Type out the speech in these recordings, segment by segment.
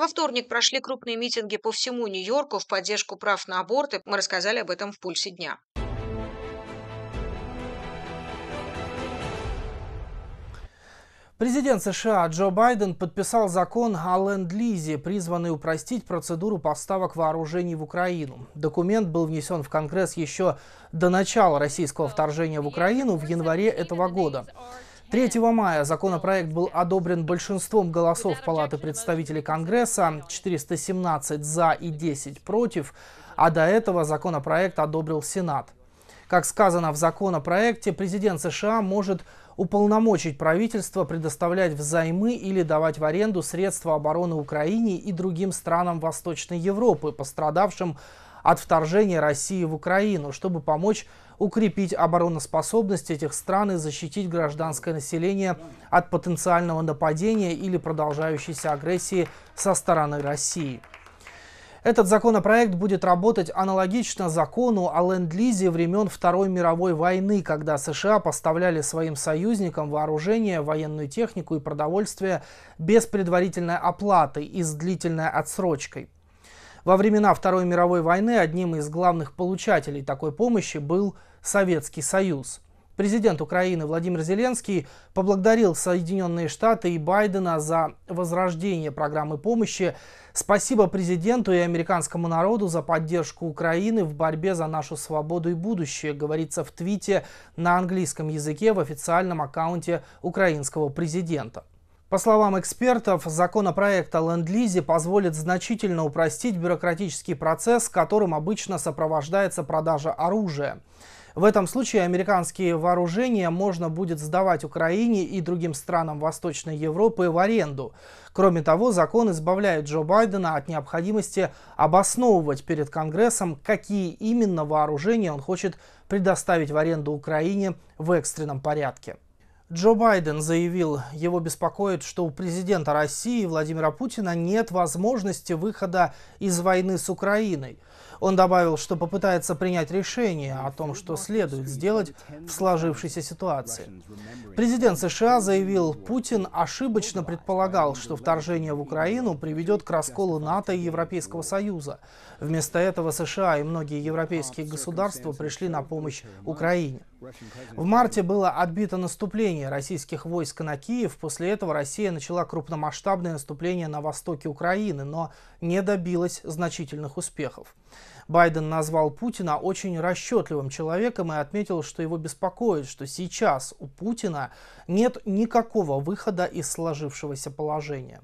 Во вторник прошли крупные митинги по всему Нью-Йорку в поддержку прав на аборты. Мы рассказали об этом в «Пульсе дня». Президент США Джо Байден подписал закон о ленд-лизе, призванный упростить процедуру поставок вооружений в Украину. Документ был внесен в Конгресс еще до начала российского вторжения в Украину в январе этого года. 3 мая законопроект был одобрен большинством голосов Палаты представителей Конгресса, 417 за и 10 против, а до этого законопроект одобрил Сенат. Как сказано в законопроекте, президент США может уполномочить правительство предоставлять взаймы или давать в аренду средства обороны Украине и другим странам Восточной Европы, пострадавшим от вторжения России в Украину, чтобы помочь укрепить обороноспособность этих стран и защитить гражданское население от потенциального нападения или продолжающейся агрессии со стороны России. Этот законопроект будет работать аналогично закону о ленд-лизе времен Второй мировой войны, когда США поставляли своим союзникам вооружение, военную технику и продовольствие без предварительной оплаты и с длительной отсрочкой. Во времена Второй мировой войны одним из главных получателей такой помощи был Советский Союз. Президент Украины Владимир Зеленский поблагодарил Соединенные Штаты и Байдена за возрождение программы помощи. Спасибо президенту и американскому народу за поддержку Украины в борьбе за нашу свободу и будущее, говорится в твите на английском языке в официальном аккаунте украинского президента. По словам экспертов, законопроект о ленд-лизе позволит значительно упростить бюрократический процесс, которым обычно сопровождается продажа оружия. В этом случае американские вооружения можно будет сдавать Украине и другим странам Восточной Европы в аренду. Кроме того, закон избавляет Джо Байдена от необходимости обосновывать перед Конгрессом, какие именно вооружения он хочет предоставить в аренду Украине в экстренном порядке. Джо Байден заявил, его беспокоит, что у президента России Владимира Путина нет возможности выхода из войны с Украиной. Он добавил, что попытается принять решение о том, что следует сделать в сложившейся ситуации. Президент США заявил, Путин ошибочно предполагал, что вторжение в Украину приведет к расколу НАТО и Европейского Союза. Вместо этого США и многие европейские государства пришли на помощь Украине. В марте было отбито наступление российских войск на Киев. После этого Россия начала крупномасштабное наступление на востоке Украины, но не добилась значительных успехов. Байден назвал Путина очень расчетливым человеком и отметил, что его беспокоит, что сейчас у Путина нет никакого выхода из сложившегося положения.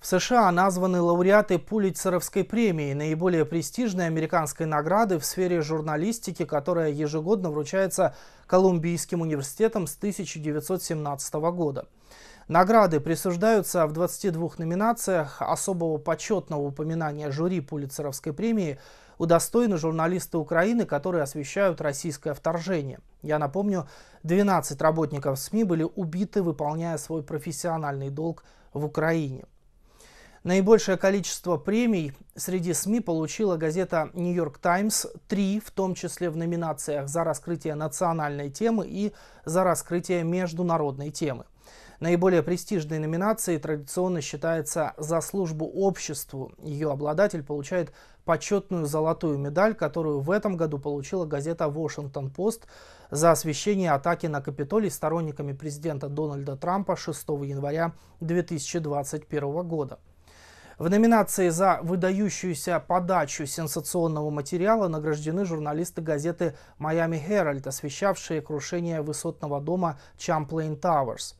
В США названы лауреаты Пулитцеровской премии, наиболее престижной американской награды в сфере журналистики, которая ежегодно вручается Колумбийским университетом с 1917 года. Награды присуждаются в 22 номинациях. Особого почетного упоминания жюри Пулитцеровской премии удостоены журналисты Украины, которые освещают российское вторжение. Я напомню, 12 работников СМИ были убиты, выполняя свой профессиональный долг в Украине. Наибольшее количество премий среди СМИ получила газета «Нью-Йорк Таймс» три, в том числе в номинациях «За раскрытие национальной темы» и «За раскрытие международной темы». Наиболее престижной номинацией традиционно считается «За службу обществу». Ее обладатель получает почетную золотую медаль, которую в этом году получила газета «Вашингтон Пост» за освещение атаки на Капитолий сторонниками президента Дональда Трампа 6 января 2021 года. В номинации за выдающуюся подачу сенсационного материала награждены журналисты газеты «Майами Herald, освещавшие крушение высотного дома Champlain Тауэрс,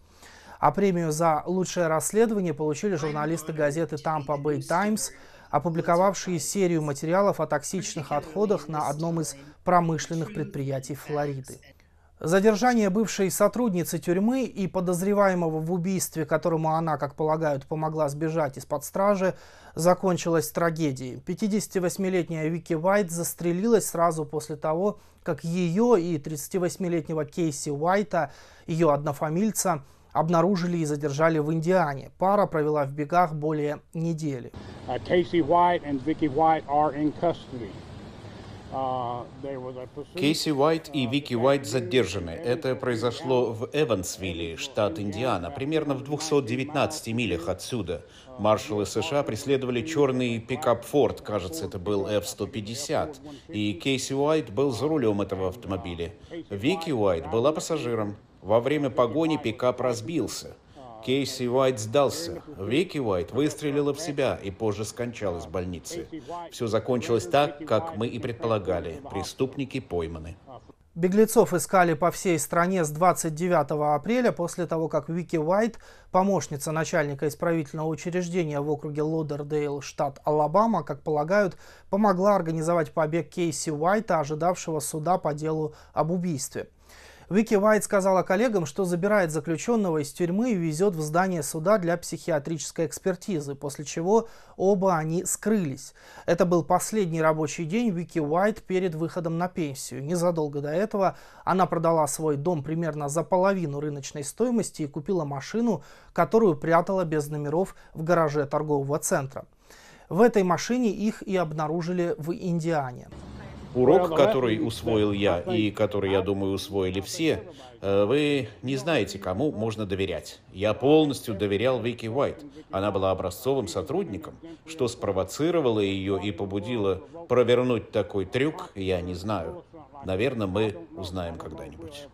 А премию за лучшее расследование получили журналисты газеты Тампа Bay Таймс, опубликовавшие серию материалов о токсичных отходах на одном из промышленных предприятий Флориды. Задержание бывшей сотрудницы тюрьмы и подозреваемого в убийстве, которому она, как полагают, помогла сбежать из-под стражи, закончилось трагедией. 58-летняя Вики Уайт застрелилась сразу после того, как ее и 38-летнего Кейси Уайта, ее однофамильца, обнаружили и задержали в Индиане. Пара провела в бегах более недели. Кейси Уайт и Вики Уайт в in Кейси Уайт и Вики Уайт задержаны. Это произошло в Эвансвилле, штат Индиана, примерно в 219 милях отсюда. Маршалы США преследовали черный пикап Форд, кажется, это был F-150, и Кейси Уайт был за рулем этого автомобиля. Вики Уайт была пассажиром. Во время погони пикап разбился. Кейси Уайт сдался. Вики Уайт выстрелила в себя и позже скончалась в больнице. Все закончилось так, как мы и предполагали. Преступники пойманы. Беглецов искали по всей стране с 29 апреля после того, как Вики Уайт, помощница начальника исправительного учреждения в округе Лодердейл, штат Алабама, как полагают, помогла организовать побег Кейси Уайта, ожидавшего суда по делу об убийстве. Вики Уайт сказала коллегам, что забирает заключенного из тюрьмы и везет в здание суда для психиатрической экспертизы, после чего оба они скрылись. Это был последний рабочий день Вики Уайт перед выходом на пенсию. Незадолго до этого она продала свой дом примерно за половину рыночной стоимости и купила машину, которую прятала без номеров в гараже торгового центра. В этой машине их и обнаружили в Индиане. Урок, который усвоил я и который, я думаю, усвоили все, э, вы не знаете, кому можно доверять. Я полностью доверял Вики Уайт. Она была образцовым сотрудником. Что спровоцировало ее и побудило провернуть такой трюк, я не знаю. Наверное, мы узнаем когда-нибудь.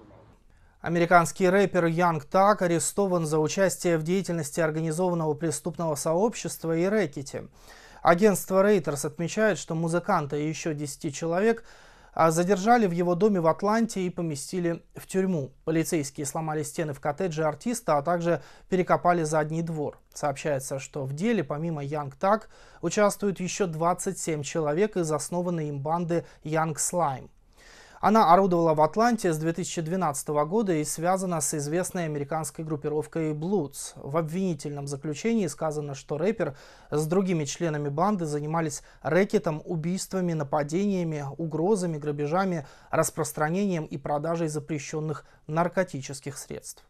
Американский рэпер Янг Так арестован за участие в деятельности организованного преступного сообщества и рэкете. Агентство Reuters отмечает, что музыканта и еще 10 человек а, задержали в его доме в Атланте и поместили в тюрьму. Полицейские сломали стены в коттедже артиста, а также перекопали задний двор. Сообщается, что в деле помимо Янг Так участвуют еще 27 человек из основанной им банды Янг Слайм. Она орудовала в Атланте с 2012 года и связана с известной американской группировкой Bloods. В обвинительном заключении сказано, что рэпер с другими членами банды занимались рэкетом, убийствами, нападениями, угрозами, грабежами, распространением и продажей запрещенных наркотических средств.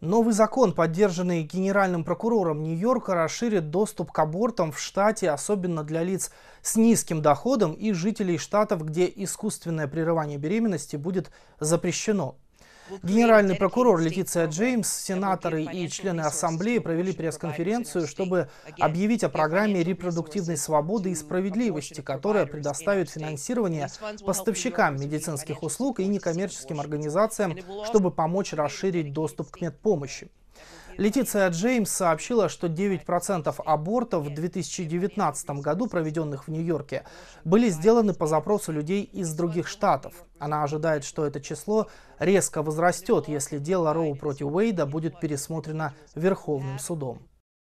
Новый закон, поддержанный генеральным прокурором Нью-Йорка, расширит доступ к абортам в штате, особенно для лиц с низким доходом и жителей штатов, где искусственное прерывание беременности будет запрещено. Генеральный прокурор Летиция Джеймс, сенаторы и члены Ассамблеи провели пресс-конференцию, чтобы объявить о программе репродуктивной свободы и справедливости, которая предоставит финансирование поставщикам медицинских услуг и некоммерческим организациям, чтобы помочь расширить доступ к медпомощи. Летиция Джеймс сообщила, что 9% абортов в 2019 году, проведенных в Нью-Йорке, были сделаны по запросу людей из других штатов. Она ожидает, что это число резко возрастет, если дело Роу против Уэйда будет пересмотрено Верховным судом.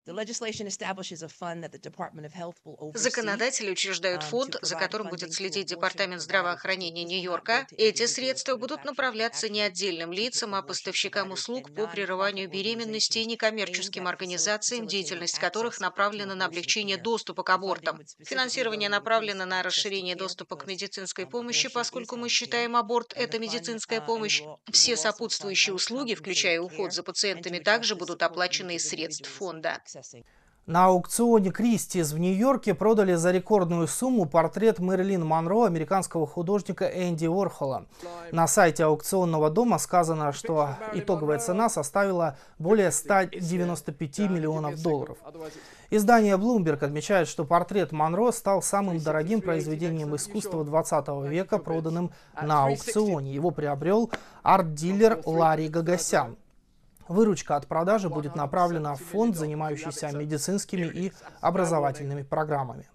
Законодатели учреждают um, фонд, за которым будет следить Департамент здравоохранения Нью-Йорка. Эти средства будут направляться не отдельным лицам, а поставщикам услуг по прерыванию беременности и некоммерческим организациям, деятельность которых направлена на облегчение доступа к абортам. Финансирование направлено на расширение доступа к медицинской помощи, поскольку мы считаем аборт – это медицинская uh, помощь. Все сопутствующие услуги, включая уход за пациентами, также будут оплачены из средств фонда. На аукционе Кристис в Нью-Йорке продали за рекордную сумму портрет Мэрилин Монро американского художника Энди Уорхола. На сайте аукционного дома сказано, что итоговая цена составила более 195 миллионов долларов. Издание Bloomberg отмечает, что портрет Монро стал самым дорогим произведением искусства 20 века, проданным на аукционе. Его приобрел арт-дилер Ларри Гагасян. Выручка от продажи будет направлена в фонд, занимающийся медицинскими и образовательными программами.